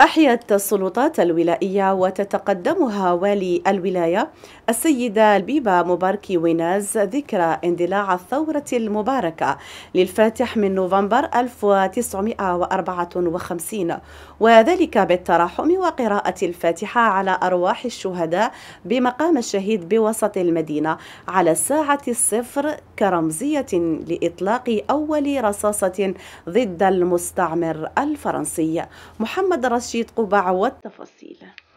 أحيت السلطات الولائية وتتقدمها والي الولاية السيدة البيبة مباركي ويناز ذكرى اندلاع الثورة المباركة للفاتح من نوفمبر 1954 وذلك بالترحم وقراءة الفاتحة على أرواح الشهداء بمقام الشهيد بوسط المدينة على الساعة الصفر كرمزية لإطلاق أول رصاصة ضد المستعمر الفرنسي محمد رشيد قبع والتفاصيل